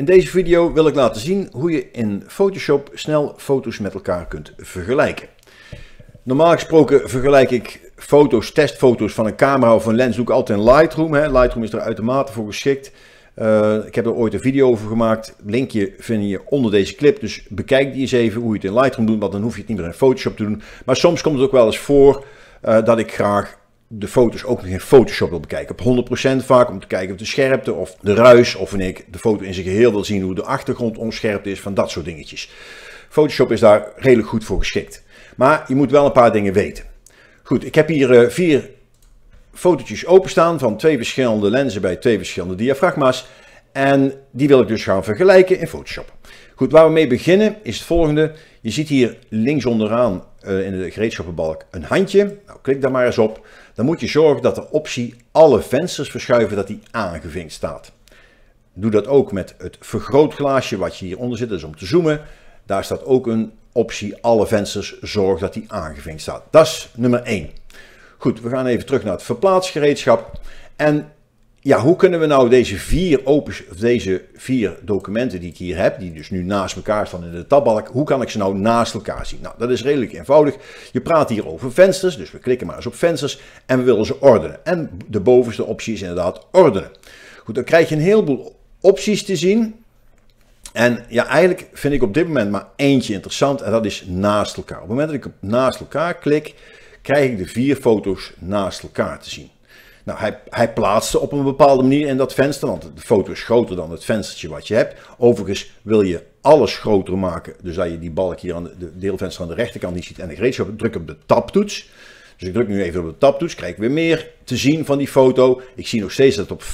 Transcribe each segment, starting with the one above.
In deze video wil ik laten zien hoe je in Photoshop snel foto's met elkaar kunt vergelijken. Normaal gesproken vergelijk ik foto's, testfoto's van een camera of een lens doe ik altijd in Lightroom. Hè. Lightroom is er uitermate voor geschikt. Eh, ik heb er ooit een video over gemaakt. Linkje vind je onder deze clip. Dus bekijk die eens even hoe je het in Lightroom doet. Want dan hoef je het niet meer in Photoshop te doen. Maar soms komt het ook wel eens voor eh, dat ik graag de foto's ook nog in Photoshop wil bekijken. Op 100% vaak om te kijken of de scherpte of de ruis of wanneer ik de foto in zijn geheel wil zien hoe de achtergrond onscherp is van dat soort dingetjes. Photoshop is daar redelijk goed voor geschikt. Maar je moet wel een paar dingen weten. Goed, ik heb hier eh, vier fotootjes openstaan van twee verschillende lenzen bij twee verschillende diafragma's. En die wil ik dus gaan vergelijken in Photoshop. Goed, waar we mee beginnen is het volgende. Je ziet hier links onderaan eh, in de gereedschappenbalk een handje. Nou, klik daar maar eens op. Dan moet je zorgen dat de optie alle vensters verschuiven, dat die aangevinkt staat. Doe dat ook met het vergrootglaasje wat je hieronder zit, dus om te zoomen. Daar staat ook een optie alle vensters, zorg dat die aangevinkt staat. Dat is nummer 1. Goed, we gaan even terug naar het verplaatsgereedschap. En ja, hoe kunnen we nou deze vier, opus, deze vier documenten die ik hier heb, die dus nu naast elkaar staan in de tabbalk, hoe kan ik ze nou naast elkaar zien? Nou, dat is redelijk eenvoudig. Je praat hier over vensters, dus we klikken maar eens op vensters en we willen ze ordenen. En de bovenste optie is inderdaad ordenen. Goed, dan krijg je een heleboel opties te zien. En ja, eigenlijk vind ik op dit moment maar eentje interessant en dat is naast elkaar. Op het moment dat ik op naast elkaar klik, krijg ik de vier foto's naast elkaar te zien. Nou, hij, hij plaatste op een bepaalde manier in dat venster, want de foto is groter dan het venstertje wat je hebt. Overigens wil je alles groter maken, dus dat je die balk hier aan de, deelvenster aan de rechterkant niet ziet en de gereedschap. Druk op de tabtoets. Dus ik druk nu even op de tabtoets, krijg ik weer meer te zien van die foto. Ik zie nog steeds dat het op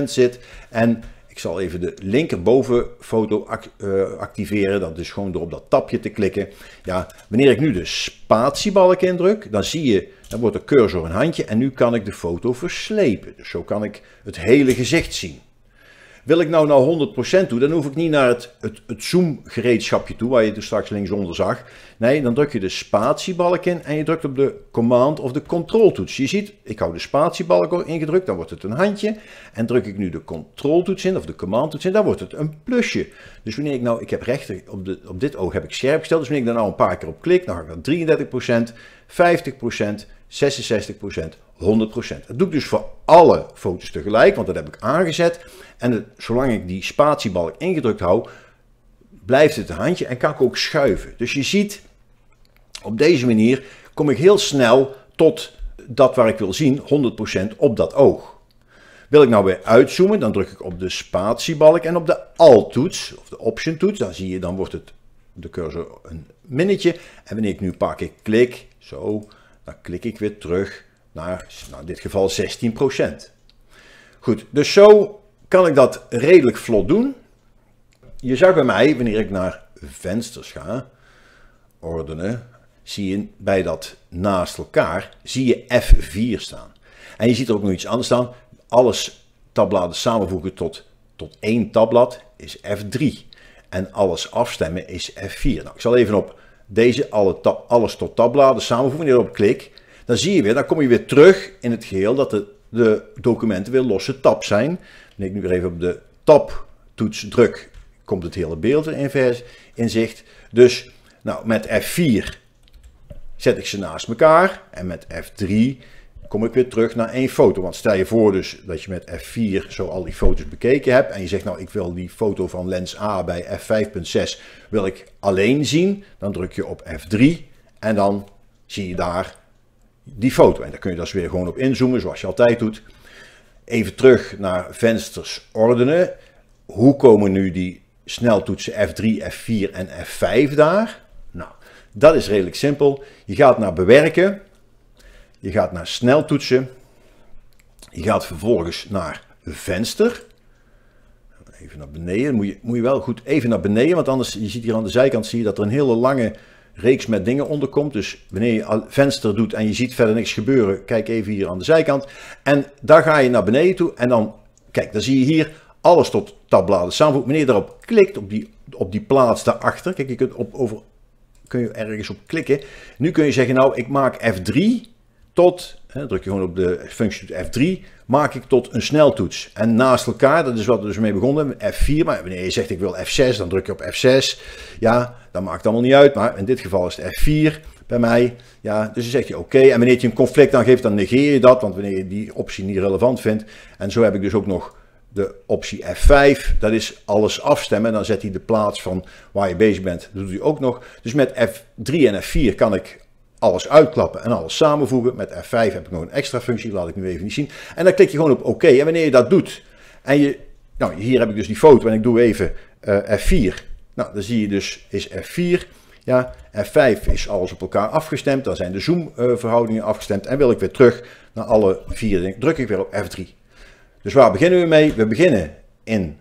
25% zit en ik zal even de linkerbovenfoto act, eh, activeren. Dat is gewoon door op dat tapje te klikken. Ja, wanneer ik nu de spatiebalk indruk, dan zie je, dan wordt de cursor een handje en nu kan ik de foto verslepen. Dus zo kan ik het hele gezicht zien. Wil ik nou nou 100% toe, dan hoef ik niet naar het, het, het zoom-gereedschapje toe, waar je er straks linksonder zag. Nee, dan druk je de spatiebalk in en je drukt op de command of de control toets. Je ziet, ik hou de spatiebalk ingedrukt, dan wordt het een handje. En druk ik nu de control toets in of de command toets in, dan wordt het een plusje. Dus wanneer ik nou, ik heb rechter, op, de, op dit oog heb ik scherp gesteld, dus wanneer ik daar nou een paar keer op klik, dan ga ik naar 33%, 50%, 66%, 100%. Dat doe ik dus voor alle foto's tegelijk, want dat heb ik aangezet. En zolang ik die spatiebalk ingedrukt hou, blijft het een handje en kan ik ook schuiven. Dus je ziet, op deze manier kom ik heel snel tot dat waar ik wil zien, 100% op dat oog. Wil ik nou weer uitzoomen, dan druk ik op de spatiebalk en op de Alt-toets, of de Option-toets. Dan zie je, dan wordt het, de cursor een minnetje. En wanneer ik nu een paar keer klik, zo, dan klik ik weer terug naar, nou in dit geval 16%. Goed, dus zo kan ik dat redelijk vlot doen. Je zou bij mij, wanneer ik naar vensters ga, ordenen, zie je bij dat naast elkaar, zie je F4 staan. En je ziet er ook nog iets anders staan. Alles tabbladen samenvoegen tot, tot één tabblad is F3. En alles afstemmen is F4. Nou, ik zal even op deze alle alles tot tabbladen samenvoegen. Wanneer je klik, dan zie je weer, dan kom je weer terug in het geheel dat de, de documenten weer losse tab zijn. Wanneer ik nu weer even op de tab toets druk, komt het hele beeld in, in zicht. Dus nou, met F4 zet ik ze naast elkaar en met F3 kom ik weer terug naar één foto. Want stel je voor dus dat je met F4 zo al die foto's bekeken hebt en je zegt nou ik wil die foto van lens A bij F5.6 wil ik alleen zien. Dan druk je op F3 en dan zie je daar die foto. En daar kun je dus weer gewoon op inzoomen zoals je altijd doet. Even terug naar vensters ordenen. Hoe komen nu die sneltoetsen F3, F4 en F5 daar? Nou, dat is redelijk simpel. Je gaat naar bewerken. Je gaat naar sneltoetsen. Je gaat vervolgens naar venster. Even naar beneden. Moet je, moet je wel goed even naar beneden. Want anders, je ziet hier aan de zijkant zie je dat er een hele lange reeks met dingen onderkomt. Dus wanneer je venster doet en je ziet verder niks gebeuren, kijk even hier aan de zijkant. En daar ga je naar beneden toe en dan, kijk, dan zie je hier alles tot tabbladen samenvoegt. Wanneer je daarop klikt, op die, op die plaats daarachter, kijk, je kunt op, over, kun je ergens op klikken. Nu kun je zeggen, nou, ik maak F3 tot, hè, druk je gewoon op de functie F3, maak ik tot een sneltoets. En naast elkaar, dat is wat we dus mee begonnen, F4, maar wanneer je zegt ik wil F6, dan druk je op F6. Ja, dan maakt allemaal niet uit, maar in dit geval is het F4 bij mij. Ja, dus dan zeg je oké. En wanneer je een conflict aangeeft, dan negeer je dat, want wanneer je die optie niet relevant vindt. En zo heb ik dus ook nog de optie F5, dat is alles afstemmen. Dan zet hij de plaats van waar je bezig bent, dat doet hij ook nog. Dus met F3 en F4 kan ik alles uitklappen en alles samenvoegen. Met F5 heb ik nog een extra functie, laat ik nu even niet zien. En dan klik je gewoon op OK. En wanneer je dat doet en je, nou hier heb ik dus die foto en ik doe even eh, F4. Nou, dan zie je dus is F4. Ja, F5 is alles op elkaar afgestemd. Dan zijn de zoomverhoudingen eh, uh, afgestemd. En wil ik weer terug naar alle vier dingen, druk ik weer op F3. Dus waar beginnen we mee? We beginnen in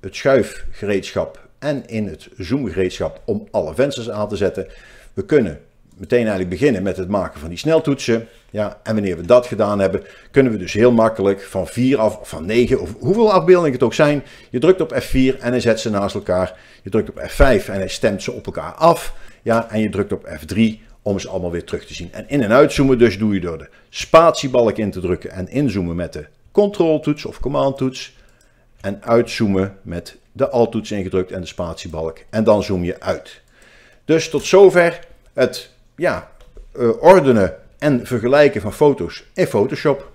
het schuifgereedschap en in het zoomgereedschap om alle vensters aan te zetten. We kunnen meteen eigenlijk beginnen met het maken van die sneltoetsen. Ja, en wanneer we dat gedaan hebben, kunnen we dus heel makkelijk van 4 af, van 9 of hoeveel afbeeldingen het ook zijn. Je drukt op F4 en hij zet ze naast elkaar. Je drukt op F5 en hij stemt ze op elkaar af. Ja, en je drukt op F3 om ze allemaal weer terug te zien. En in- en uitzoomen dus doe je door de spatiebalk in te drukken en inzoomen met de controltoets toets of command-toets. En uitzoomen met de alt-toets ingedrukt en de spatiebalk. En dan zoom je uit. Dus tot zover het ja, eh, ordenen en vergelijken van foto's in Photoshop.